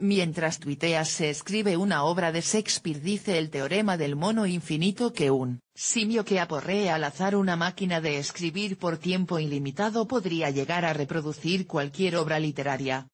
Mientras tuiteas se escribe una obra de Shakespeare dice el teorema del mono infinito que un simio que aporree al azar una máquina de escribir por tiempo ilimitado podría llegar a reproducir cualquier obra literaria.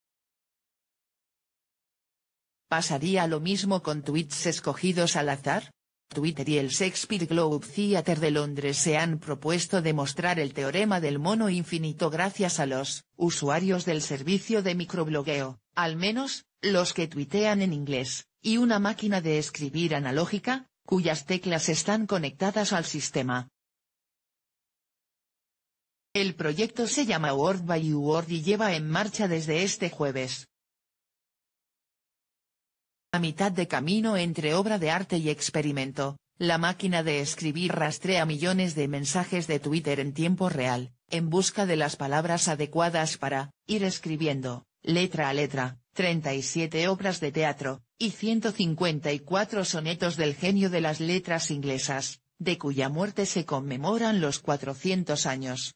¿Pasaría lo mismo con tweets escogidos al azar? Twitter y el Shakespeare Globe Theatre de Londres se han propuesto demostrar el teorema del mono infinito gracias a los usuarios del servicio de microblogueo, al menos, los que tuitean en inglés, y una máquina de escribir analógica, cuyas teclas están conectadas al sistema. El proyecto se llama Word by Word y lleva en marcha desde este jueves. A mitad de camino entre obra de arte y experimento, la máquina de escribir rastrea millones de mensajes de Twitter en tiempo real, en busca de las palabras adecuadas para ir escribiendo letra a letra, 37 obras de teatro, y 154 sonetos del genio de las letras inglesas, de cuya muerte se conmemoran los 400 años.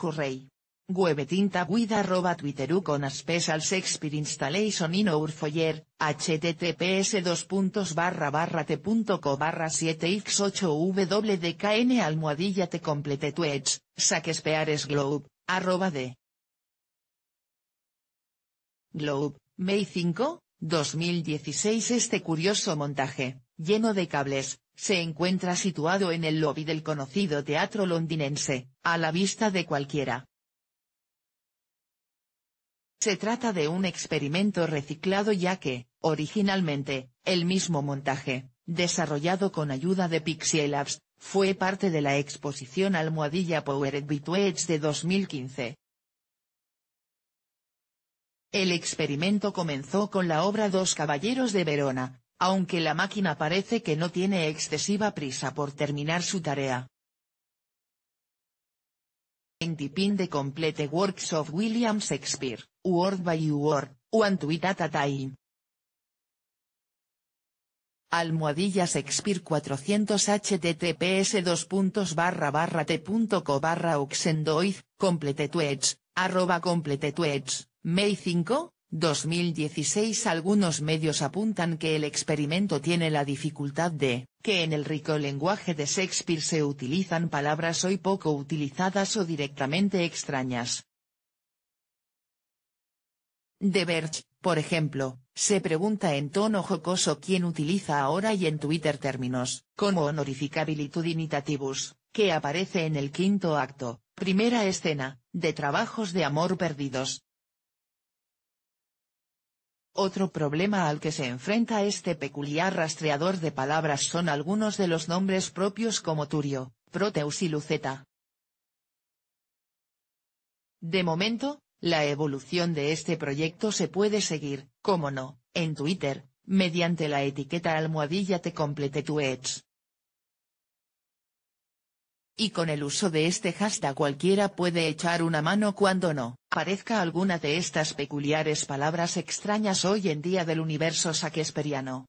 Hurray. Web tinta guida arroba twitteru con Shakespeare installation in https dos puntos barra barra t.co barra 7x8wdkn almohadilla te complete tweets, Shakespeare's globe, arroba Globe, May 5, 2016 Este curioso montaje, lleno de cables, se encuentra situado en el lobby del conocido teatro londinense, a la vista de cualquiera. Se trata de un experimento reciclado ya que, originalmente, el mismo montaje, desarrollado con ayuda de Pixie Labs, fue parte de la exposición Almohadilla Powered by de 2015. El experimento comenzó con la obra Dos Caballeros de Verona, aunque la máquina parece que no tiene excesiva prisa por terminar su tarea. En tipin de Complete Works of William Shakespeare, Word by Word, One Tweet a Time. Almohadilla Shakespeare 400 https 2 barra t.co barra complete tweets, arroba May 5, 2016 Algunos medios apuntan que el experimento tiene la dificultad de, que en el rico lenguaje de Shakespeare se utilizan palabras hoy poco utilizadas o directamente extrañas. De Verge, por ejemplo, se pregunta en tono jocoso quién utiliza ahora y en Twitter términos, como honorificabilitud que aparece en el quinto acto, primera escena, de Trabajos de Amor Perdidos, otro problema al que se enfrenta este peculiar rastreador de palabras son algunos de los nombres propios como Turio, Proteus y Luceta. De momento, la evolución de este proyecto se puede seguir, como no, en Twitter, mediante la etiqueta almohadilla te complete tu y con el uso de este hashtag cualquiera puede echar una mano cuando no parezca alguna de estas peculiares palabras extrañas hoy en día del universo saquesperiano.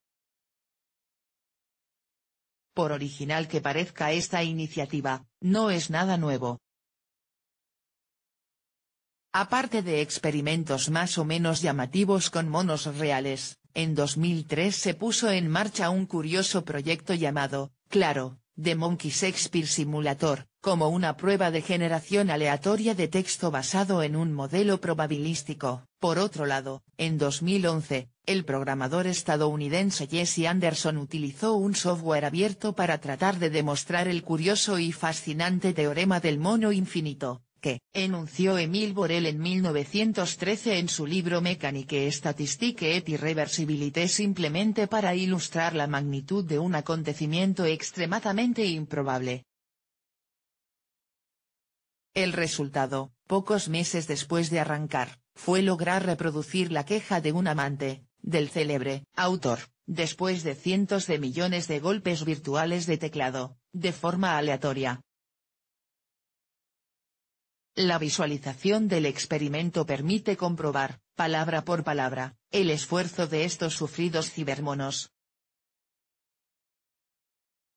Por original que parezca esta iniciativa, no es nada nuevo. Aparte de experimentos más o menos llamativos con monos reales, en 2003 se puso en marcha un curioso proyecto llamado, Claro, de Monkey Shakespeare Simulator, como una prueba de generación aleatoria de texto basado en un modelo probabilístico. Por otro lado, en 2011, el programador estadounidense Jesse Anderson utilizó un software abierto para tratar de demostrar el curioso y fascinante teorema del mono infinito, enunció Emil Borel en 1913 en su libro Mecanique Statistique et Irreversibilité simplemente para ilustrar la magnitud de un acontecimiento extremadamente improbable. El resultado, pocos meses después de arrancar, fue lograr reproducir la queja de un amante, del célebre, autor, después de cientos de millones de golpes virtuales de teclado, de forma aleatoria, la visualización del experimento permite comprobar, palabra por palabra, el esfuerzo de estos sufridos cibermonos,